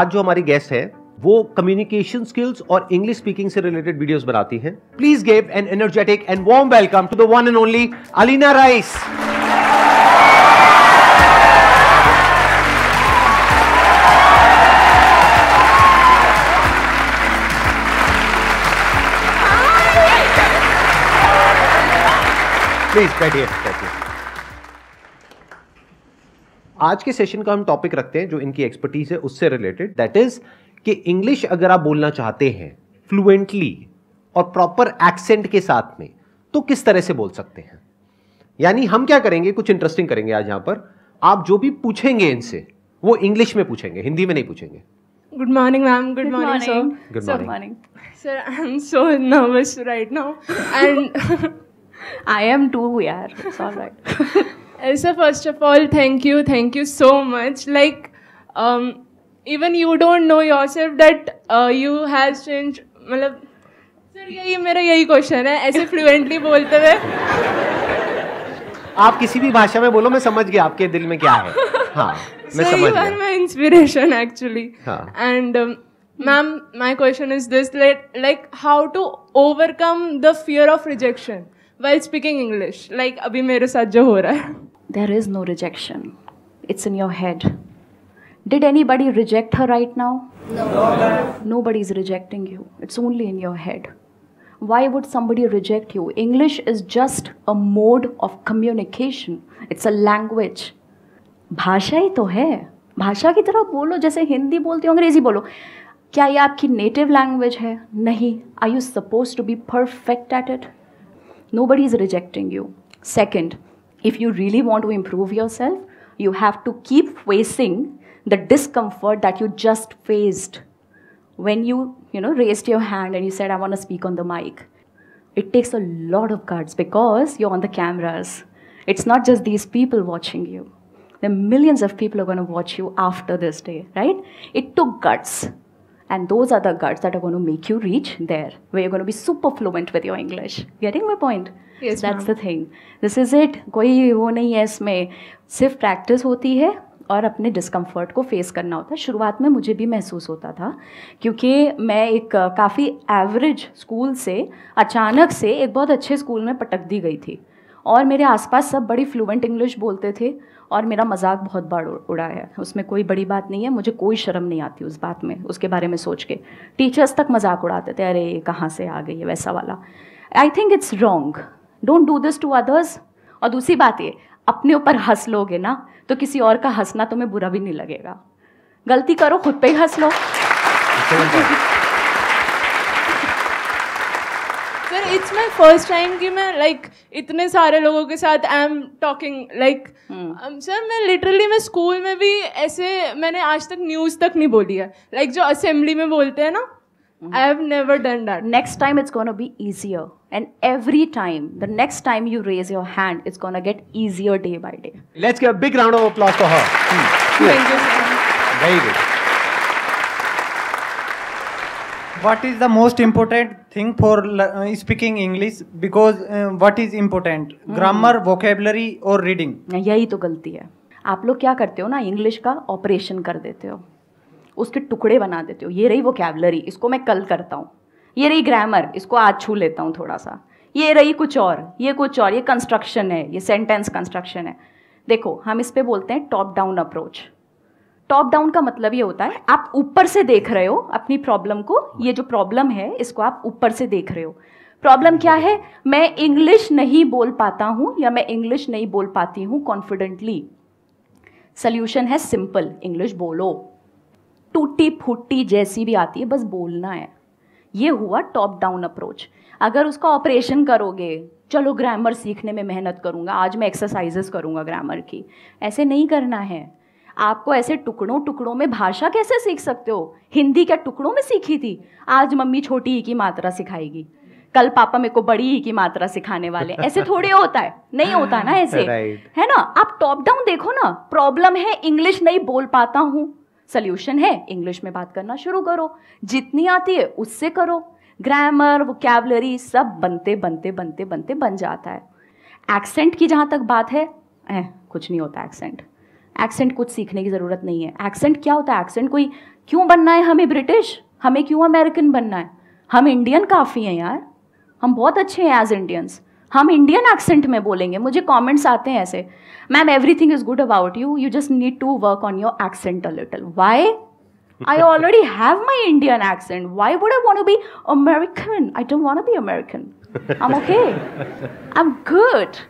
आज जो हमारी गेस्ट है वो कम्युनिकेशन स्किल्स और इंग्लिश स्पीकिंग से रिलेटेड वीडियोस बनाती हैं please gave an energetic and warm welcome to the one and only Alina Rais please बैठिए आज के सेशन का हम टॉपिक रखते हैं जो इनकी एक्सपर्टीज है उससे रिलेटेड दैट इज कि इंग्लिश अगर आप बोलना चाहते हैं फ्लुएंटली और प्रॉपर एक्सेंट के साथ में तो किस तरह से बोल सकते हैं यानी हम क्या करेंगे कुछ इंटरेस्टिंग करेंगे आज यहां पर आप जो भी पूछेंगे इनसे वो इंग्लिश में पूछेंगे हिंदी में नहीं पूछेंगे good morning ma'am good morning morning, morning, sir. Good morning. morning. Sir, I'm so nervous right now, and I am too. Yeah, it's so first of all, thank you, thank you so much. Like, um, even you don't know yourself that uh, you has changed. मतलब sir यही मेरा यही question है ऐसे fluently बोलते हुए आप किसी भी भाषा में बोलो मैं समझ गया आपके दिल में क्या है हाँ मैं so समझ गया my inspiration actually and ma'am my question is this like how to overcome the fear of rejection while speaking English like अभी मेरे साथ जो हो रहा है There is no rejection. It's in your head. Did anybody reject her right now? No. Nobody rejecting you. It's only in your head. Why would somebody reject you? English is just a mode of communication. It's a language. भाषा ही तो है भाषा की तरह बोलो जैसे हिंदी बोलते हो अंग्रेजी बोलो क्या ये आपकी native language है नहीं Are you supposed to be perfect at it? Nobody is rejecting you. Second if you really want to improve yourself, you have to keep facing the discomfort that you just faced when you, you know, raised your hand and you said, I want to speak on the mic. It takes a lot of guts because you're on the cameras. It's not just these people watching you. There are millions of people are going to watch you after this day, right? It took guts. And those are the guts that are going to make you reach there, where you're going to be super fluent with your English. Getting my point? That's the thing this is it कोई वो नहीं है इसमें सिर्फ practice होती है और अपने डिस्कम्फर्ट को फेस करना होता है शुरुआत में मुझे भी महसूस होता था क्योंकि मैं एक काफ़ी एवरेज स्कूल से अचानक से एक बहुत अच्छे स्कूल में पटक दी गई थी और मेरे आसपास सब बड़ी फ्लुएंट इंग्लिश बोलते थे और मेरा मजाक बहुत बार उड़ा है उसमें कोई बड़ी बात नहीं है मुझे कोई शर्म नहीं आती उस बात में उसके बारे में सोच के टीचर्स तक मजाक उड़ाते थे अरे कहाँ से आ गई है वैसा वाला I think it's wrong don't do this to others और दूसरी बात ये अपने ऊपर हंस लोगे ना तो किसी और का हंसना तुम्हें बुरा भी नहीं लगेगा गलती करो खुद पे ही हंस लो sir it's my first time कि मैं लाइक like, इतने सारे लोगों के साथ I am talking like sir मैं लिटरली मैं स्कूल में भी ऐसे मैंने आज तक न्यूज़ तक नहीं बोली है लाइक like, जो असेंबली में बोलते हैं ना I have never done that. Next time it's going to be easier. And every time, the next time you raise your hand, it's going to get easier day by day. Let's give a big round of applause for her. Hmm. Thank you. Very good. What is the most important thing for uh, speaking English? Because uh, what is important? Grammar, hmm. vocabulary or reading? यही तो गलती है आप लोग क्या करते हो ना इंग्लिश का ऑपरेशन कर देते हो उसके टुकड़े बना देते हो ये रही वो कैबलरी इसको मैं कल करता हूँ ये रही ग्रामर इसको आज छू लेता हूँ थोड़ा सा ये रही कुछ और ये कुछ और ये कंस्ट्रक्शन है ये सेंटेंस कंस्ट्रक्शन है देखो हम इस पर बोलते हैं top down approach top down का मतलब ये होता है आप ऊपर से देख रहे हो अपनी प्रॉब्लम को ये जो प्रॉब्लम है इसको आप ऊपर से देख रहे हो प्रॉब्लम क्या है मैं इंग्लिश नहीं बोल पाता हूँ या मैं इंग्लिश नहीं बोल पाती हूँ कॉन्फिडेंटली सल्यूशन है सिंपल इंग्लिश बोलो टूटी फूटी जैसी भी आती है बस बोलना है ये हुआ टॉप डाउन अप्रोच अगर उसका ऑपरेशन करोगे चलो ग्रामर सीखने में मेहनत करूँगा आज मैं एक्सरसाइजेस करूँगा ग्रामर की ऐसे नहीं करना है आपको ऐसे टुकड़ों टुकड़ों में भाषा कैसे सीख सकते हो हिंदी क्या टुकड़ों में सीखी थी आज मम्मी छोटी ही की मात्रा सिखाएगी कल पापा मेरे को बड़ी ही की मात्रा सिखाने वाले ऐसे थोड़े होता है नहीं होता ना ऐसे right. है ना आप टॉप डाउन देखो ना प्रॉब्लम है इंग्लिश नहीं बोल पाता हूँ सोल्यूशन है इंग्लिश में बात करना शुरू करो जितनी आती है उससे करो ग्रामर वो कैबलरी सब बनते बनते बनते बनते बन जाता है एक्सेंट की जहाँ तक बात है ए, कुछ नहीं होता एक्सेंट एक्सेंट कुछ सीखने की ज़रूरत नहीं है एक्सेंट क्या होता है एक्सेंट कोई क्यों बनना है हमें ब्रिटिश हमें क्यों अमेरिकन बनना है हम इंडियन काफ़ी हैं यार हम बहुत अच्छे हैं एज इंडियंस हम इंडियन एक्सेंट में बोलेंगे मुझे कमेंट्स आते हैं ऐसे ma'am everything is good about you you just need to work on your accent a little why I already have my Indian accent. Why would I want to be American? I don't want to be American. I'm okay. I'm good.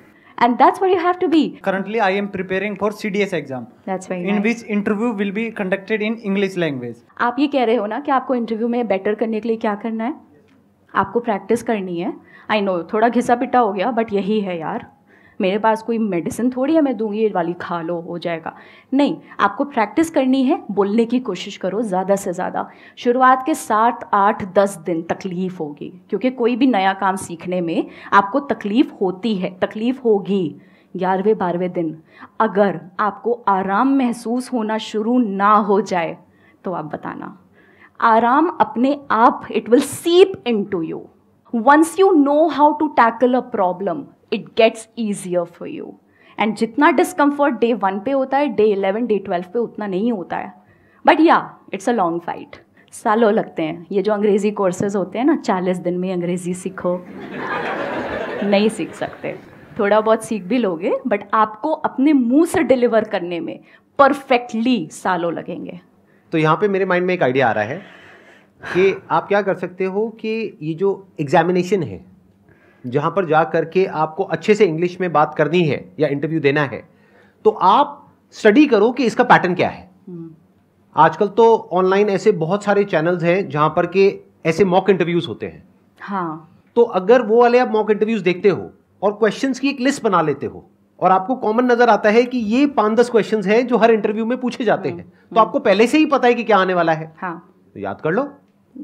And that's what you have to be. Currently, I am preparing for CDS exam. That's very In nice. which interview will be conducted in English language. आप ये कह रहे हो ना कि आपको interview में better करने के लिए क्या करना है आपको प्रैक्टिस करनी है आई नो थोड़ा घिसा पिटा हो गया बट यही है यार मेरे पास कोई मेडिसिन थोड़ी है मैं दूंगी ये वाली खा लो हो जाएगा नहीं आपको प्रैक्टिस करनी है बोलने की कोशिश करो ज़्यादा से ज़्यादा शुरुआत के सात आठ दस दिन तकलीफ़ होगी क्योंकि कोई भी नया काम सीखने में आपको तकलीफ़ होती है तकलीफ़ होगी ग्यारहवें बारहवें दिन अगर आपको आराम महसूस होना शुरू ना हो जाए तो आप बताना आराम अपने आप it will seep into you once you know how to tackle a problem it gets easier for you and जितना डिस्कम्फर्ट डे वन पे होता है डे इलेवन डे ट्वेल्व पे उतना नहीं होता है बट या इट्स अ लॉन्ग फाइट सालों लगते हैं ये जो अंग्रेज़ी कोर्सेज होते हैं ना चालीस दिन में अंग्रेज़ी सीखो नहीं सीख सकते थोड़ा बहुत सीख भी लोगे बट आपको अपने मुंह से डिलीवर करने में परफेक्टली सालों लगेंगे तो यहाँ पे मेरे माइंड में एक आइडिया आ रहा है कि आप क्या कर सकते हो कि ये जो एग्जामिनेशन है जहाँ पर जा कर के आपको अच्छे से इंग्लिश में बात करनी है या इंटरव्यू देना है तो आप स्टडी करो कि इसका पैटर्न क्या है हम्म। आजकल तो ऑनलाइन ऐसे बहुत सारे चैनल्स हैं जहाँ पर के ऐसे मॉक इंटरव्यूज होते हैं हाँ तो अगर वो वाले आप मॉक इंटरव्यूज देखते हो और क्वेश्चंस की एक लिस्ट बना लेते हो और आपको कॉमन नजर आता है कि ये पांच दस क्वेश्चन है जो हर इंटरव्यू में पूछे जाते हम्म। हैं तो आपको पहले से ही पता है कि क्या आने वाला है हाँ। तो याद कर लो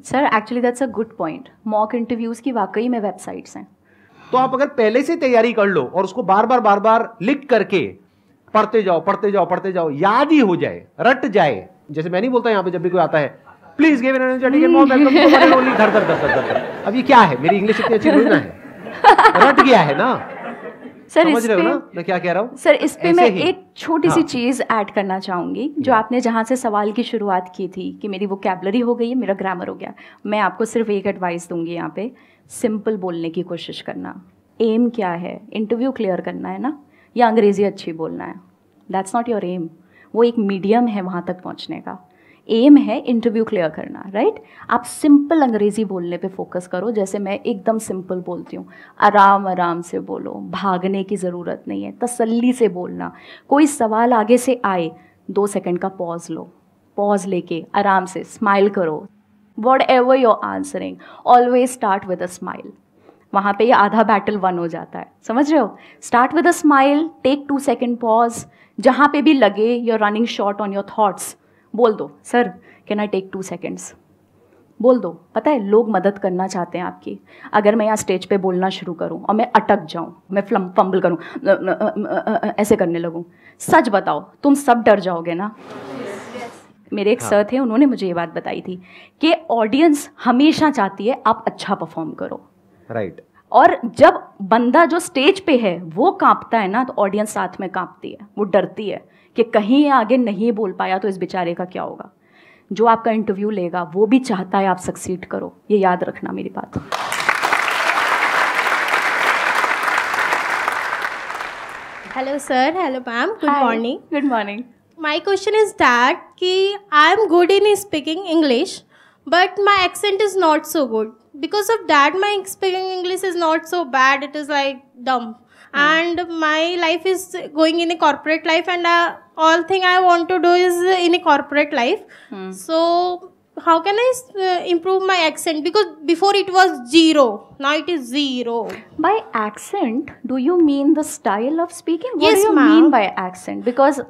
sir actually that's a good point mock interviews की वाकई में वेबसाइट्स हैं तो आप अगर पहले से तैयारी कर लो और उसको बार बार बार बार लिख करके पढ़ते जाओ पढ़ते जाओ पढ़ते जाओ याद ही हो जाए रट जाए जैसे मैं नहीं बोलता यहाँ पे जब भी कोई आता है प्लीज गिव एन धर धर धर धर अब ये क्या है मेरी इंग्लिश इतनी अच्छी बोलना है रट गया है ना सर समझ रहे हो ना मैं क्या कह रहा हूँ सर इस पे मैं एक छोटी हाँ। सी चीज़ ऐड करना चाहूँगी जो आपने जहाँ से सवाल की शुरुआत की थी कि मेरी वो कैबलरी हो गई है मेरा ग्रामर हो गया मैं आपको सिर्फ एक एडवाइस दूंगी यहाँ पे सिंपल बोलने की कोशिश करना एम क्या है इंटरव्यू क्लियर करना है ना या अंग्रेज़ी अच्छी बोलना है दैट्स नॉट योर एम वो एक मीडियम है वहाँ तक पहुँचने का एम है इंटरव्यू क्लियर करना राइट right? आप सिंपल अंग्रेज़ी बोलने पे फोकस करो जैसे मैं एकदम सिंपल बोलती हूँ आराम आराम से बोलो भागने की ज़रूरत नहीं है तसल्ली से बोलना कोई सवाल आगे से आए दो सेकंड का पॉज लो पॉज लेके आराम से स्माइल करो whatever you're answering always start with a smile वहाँ पे ये आधा बैटल वन हो जाता है समझ रहे हो start with a smile take two second pause जहाँ पे भी लगे you're running short on your thoughts बोल दो sir can I take two seconds बोल दो पता है लोग मदद करना चाहते हैं आपकी अगर मैं यहाँ स्टेज पे बोलना शुरू करूँ और मैं अटक जाऊँ मैं फ्लम फंबल करूँ ऐसे करने लगूँ सच बताओ तुम सब डर जाओगे ना मेरे एक हाँ। सर थे उन्होंने मुझे ये बात बताई थी कि ऑडियंस हमेशा चाहती है आप अच्छा परफॉर्म करो राइट right. और जब बंदा जो स्टेज पे है वो कांपता है ना तो ऑडियंस साथ में कांपती है वो डरती है कि कहीं आगे नहीं बोल पाया तो इस बेचारे का क्या होगा जो आपका इंटरव्यू लेगा वो भी चाहता है आप सक्सीड करो ये याद रखना मेरी बात hello sir hello ma'am good morning good morning my question is that कि I am good in speaking English but my accent is not so good because of that my speaking English is not so bad it is like dumb Hmm. and my life is going in a corporate life and uh, all thing i want to do is in a corporate life hmm. so how can i uh, improve my accent because before it was zero now it is zero by accent do you mean the style of speaking what yes, do you mean by accent because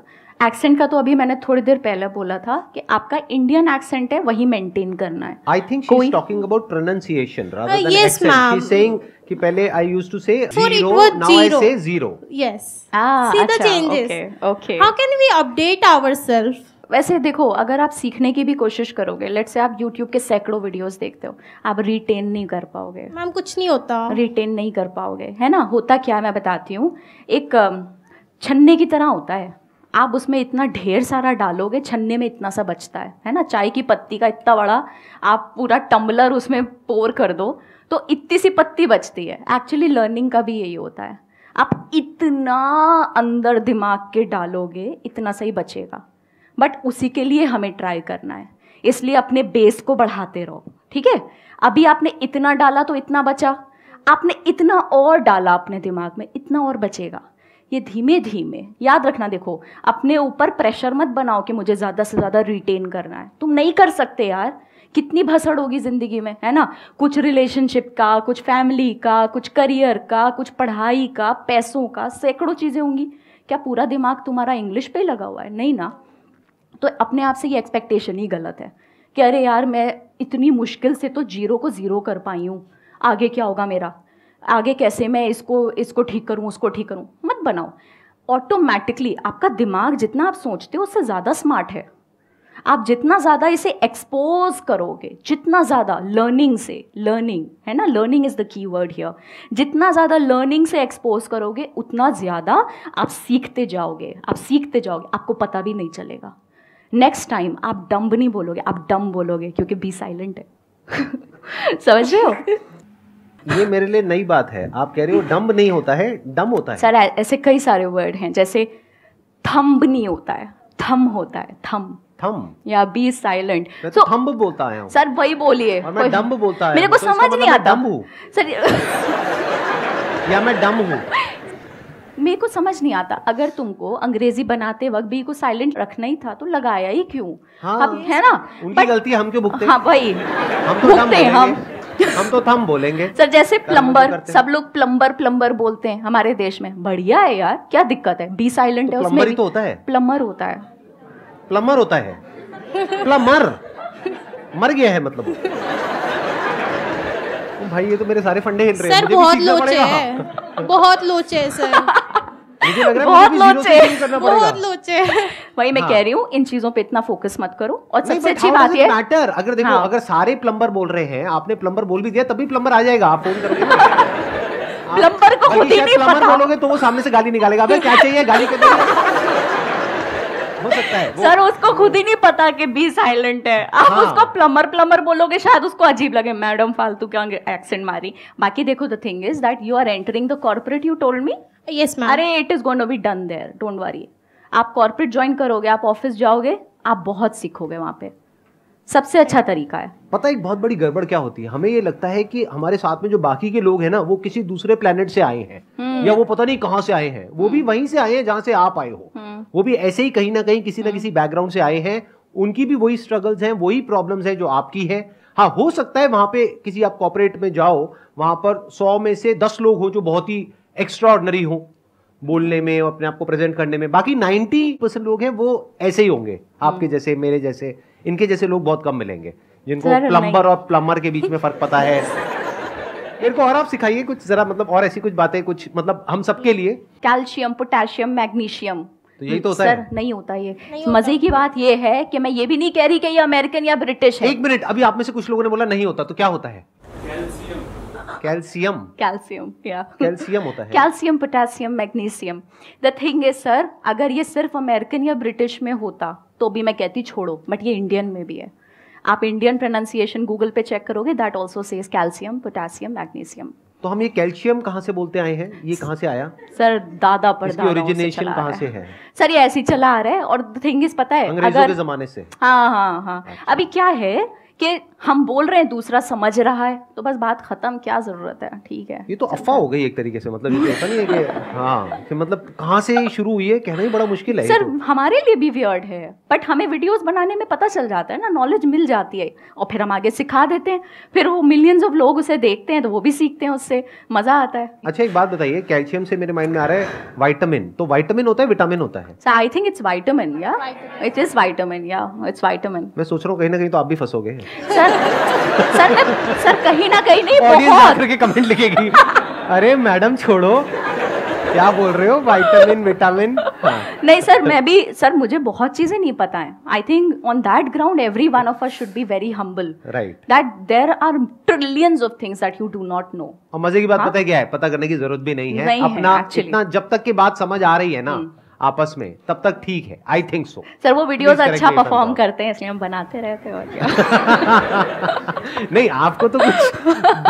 accent का तो अभी मैंने थोड़ी देर पहले बोला था कि आपका इंडियन एक्सेंट है वही मेंटेन करना है I think she talking about pronunciation saying कि पहले I use to say zero now I say zero yes see the changes okay how can we update ourselves वैसे देखो अगर आप सीखने की भी कोशिश करोगे लेट्स से आप यूट्यूब के सैकड़ों वीडियोस देखते हो आप रिटेन नहीं कर पाओगे मैम कुछ नहीं होता रिटेन नहीं कर पाओगे है ना होता क्या मैं बताती हूँ एक छन्ने की तरह होता है आप उसमें इतना ढेर सारा डालोगे छन्ने में इतना सा बचता है है ना चाय की पत्ती का इतना बड़ा आप पूरा टम्बलर उसमें पोर कर दो तो इतनी सी पत्ती बचती है एक्चुअली लर्निंग का भी यही होता है आप इतना अंदर दिमाग के डालोगे इतना सही बचेगा बट उसी के लिए हमें ट्राई करना है इसलिए अपने बेस को बढ़ाते रहो ठीक है अभी आपने इतना डाला तो इतना बचा आपने इतना और डाला अपने दिमाग में इतना और बचेगा ये धीमे धीमे याद रखना देखो अपने ऊपर प्रेशर मत बनाओ कि मुझे ज़्यादा से ज़्यादा रिटेन करना है तुम नहीं कर सकते यार कितनी भसड़ होगी ज़िंदगी में है ना कुछ रिलेशनशिप का कुछ फैमिली का कुछ करियर का कुछ पढ़ाई का पैसों का सैकड़ों चीज़ें होंगी क्या पूरा दिमाग तुम्हारा इंग्लिश पे लगा हुआ है नहीं ना तो अपने आप से ये एक्सपेक्टेशन ही गलत है कि अरे यार मैं इतनी मुश्किल से तो जीरो को ज़ीरो कर पाई हूँ आगे क्या होगा मेरा आगे कैसे मैं इसको इसको ठीक करूँ उसको ठीक करूँ मत बनाओ ऑटोमेटिकली आपका दिमाग जितना आप सोचते हो उससे ज़्यादा स्मार्ट है आप जितना ज़्यादा इसे एक्सपोज करोगे जितना ज़्यादा लर्निंग से लर्निंग है ना learning is the key word here जितना ज़्यादा लर्निंग से एक्सपोज करोगे उतना ज़्यादा आप सीखते जाओगे आप सीखते जाओगे आपको पता भी नहीं चलेगा नेक्स्ट टाइम आप डम्ब नहीं बोलोगे आप डम बोलोगे क्योंकि बी साइलेंट है समझ रहे हो ये मेरे लिए नई बात है आप कह रहे हो डम्ब नहीं होता है डम होता है सर ऐसे कई सारे वर्ड हैं जैसे थम्ब नहीं होता है थम होता है थम थम या बी साइलेंट तो थम्ब बोलता है सर वही बोलिए मैं डम्ब बोलता है मेरे को तो समझ नहीं मतलब आता डम्ब हूँ सर या मैं डम हूँ मेरे को समझ नहीं आता अगर तुमको अंग्रेजी बनाते वक्त बी को साइलेंट रखना ही था तो लगाया ही क्यों हाँ, अब है ना उनकी बट, गलती हम क्यों भुगते हाँ भाई हम तो भुगते हम हम तो थम बोलेंगे सर जैसे प्लम्बर तो सब लोग प्लम्बर प्लम्बर बोलते हैं हमारे देश में बढ़िया है यार क्या दिक्कत है बी साइलेंट तो है उसमें तो होता है प्लम्बर होता है प्लम्बर होता है प्लम्बर मर गया है मतलब भाई ये तो मेरे सारे फंडे हिल रहे हैं सर बहुत लोचे है बहुत लोचे है सर बहुत लोचे बहुत लोचे वही मैं हाँ। कह रही हूँ इन चीजों पे इतना फोकस मत करो और सबसे अच्छी हाँ, बात है मैटर अगर देखो हाँ। अगर सारे प्लम्बर बोल रहे हैं आपने प्लम्बर बोल भी दिया तभी प्लम्बर आ जाएगा आप फोन करोगे प्लम्बर को खुद ही नहीं पता बोलोगे तो वो सामने से गाली निकालेगा अबे क्या चाहिए गाली के हो सकता है सर उसको खुद ही नहीं पता कि बी साइलेंट है आप हाँ। उसको प्लम्बर प्लम्बर बोलोगे शायद उसको अजीब लगे मैडम फालतू क्या एक्सेंट मारी बाकी देखो the thing is that you are entering the corporate you told me yes ma'am अरे it is going to be done there don't worry आप कॉर्पोरेट ज्वाइन करोगे आप ऑफिस जाओगे आप बहुत सीखोगे वहाँ पे सबसे अच्छा तरीका है पता एक बहुत बड़ी गड़बड़ क्या होती है हमें ये लगता है कि हमारे साथ में जो बाकी के लोग हैं ना वो किसी दूसरे प्लेनेट से आए हैं हम्म। या वो पता नहीं कहाँ से आए हैं वो भी हम्म। वहीं से आए हैं जहाँ से आप आए हो हम्म। वो भी ऐसे ही कहीं ना कहीं किसी ना किसी बैकग्राउंड से आए हैं उनकी भी वही स्ट्रगल्स हैं वही प्रॉब्लम्स हैं जो आपकी है हाँ हो सकता है वहां पे किसी आप कॉपरेट में जाओ वहां पर सौ में से दस लोग हो जो बहुत ही एक्स्ट्रा हो बोलने में अपने आप को प्रेजेंट करने में बाकी नाइनटी परसेंट लोग हैं वो ऐसे ही होंगे आपके जैसे मेरे जैसे इनके जैसे लोग बहुत कम मिलेंगे जिनको प्लम्बर और प्लम्बर के बीच में फर्क पता है मेरे को और आप सिखाइए कुछ जरा मतलब और ऐसी कुछ बातें कुछ मतलब हम सबके लिए कैल्शियम पोटेशियम मैग्नीशियम तो यही तो होता सर, है नहीं होता ये मजे की बात ये है कि मैं ये भी नहीं कह रही कि ये अमेरिकन या ब्रिटिश है एक मिनट अभी आप में से कुछ लोगों ने बोला नहीं होता तो क्या होता है कैल्शियम कैल्शियम या कैल्शियम होता है calcium potassium magnesium the thing is sir अगर ये सिर्फ अमेरिकन या ब्रिटिश में होता तो भी मैं कहती छोड़ो बट ये इंडियन में भी है आप इंडियन प्रोनाउंसिएशन गूगल पे चेक करोगे that also says calcium potassium magnesium तो हम ये कैल्शियम कहाँ से बोलते आए हैं ये कहाँ से आया सर दादा पर ओरिजिनेशन कहाँ से है सर ये ऐसे चला आ रहा है और थिंग इज पता है अंग्रेजों अगर, के जमाने से हाँ हाँ हाँ अच्छा। अभी क्या है कि हम बोल रहे हैं दूसरा समझ रहा है तो बस बात खत्म क्या जरूरत है ठीक है ये तो अफवाह हो गई एक तरीके से मतलब ये तो नहीं है कि हाँ कि मतलब कहाँ से शुरू हुई है कहना ही बड़ा मुश्किल है सर तो। हमारे लिए भी वियर्ड है बट हमें वीडियोस बनाने में पता चल जाता है ना नॉलेज मिल जाती है और फिर हम आगे सिखा देते हैं फिर वो मिलियंस ऑफ लोग उसे देखते हैं तो वो भी सीखते हैं उससे मजा आता है अच्छा एक बात बताइए कैल्शियम से मेरे माइंड में आ रहा है वाइटामिन तो वाइटामिन होता है विटामिन होता है आई थिंक इट्स वाइटामिन या इट इज वाइटामिन या इट्स वाइटामिन मैं सोच रहा हूँ कहीं ना कहीं तो आप भी फंसोगे सर सर सर कहीं ना कहीं नहीं बहुत के कमेंट लिखेगी अरे मैडम छोड़ो क्या बोल रहे हो विटामिन हाँ। विटामिन नहीं सर मैं भी सर मुझे बहुत चीजें नहीं पता है I think on that ground every one of us should be very humble right that there are trillions of things that you do not know और मजे की बात हाँ? पता है क्या है पता करने की जरूरत भी नहीं है नहीं अपना है, इतना जब तक की बात समझ आ रही है ना हम्म। आपस में तब तक ठीक है आई थिंक सो सर वो वीडियोस अच्छा परफॉर्म करते हैं इसलिए हम बनाते रहते हैं नहीं आपको तो कुछ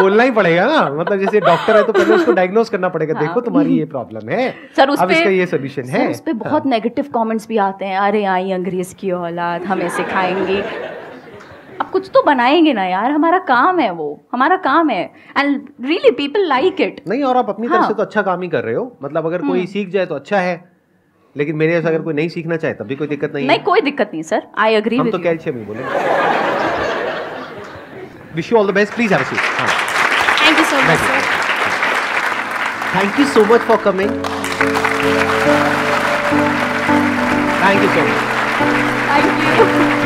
बोलना ही पड़ेगा ना मतलब जैसे डॉक्टर है तो पहले उसको डायग्नोज करना पड़ेगा हाँ। देखो तुम्हारी ये प्रॉब्लम है सर उस अब इसका ये सोल्यूशन है उस पर बहुत नेगेटिव हाँ। कॉमेंट्स भी आते हैं अरे आई अंग्रेज की औलाद हमें सिखाएंगी अब कुछ तो बनाएंगे ना यार हमारा काम है वो हमारा काम है and really people like it नहीं और आप अपनी हाँ. तरफ से हाँ। तो अच्छा काम ही कर रहे हो मतलब अगर कोई हम्म। सीख जाए तो अच्छा है लेकिन मेरे ऐसा अगर कोई नहीं सीखना चाहे तब भी कोई दिक्कत नहीं नहीं कोई दिक्कत नहीं सर आई अग्री हम तो कैल्शियम ही बोले wish you all the best please have a seat thank you so much thank you so much for coming thank you so much thank you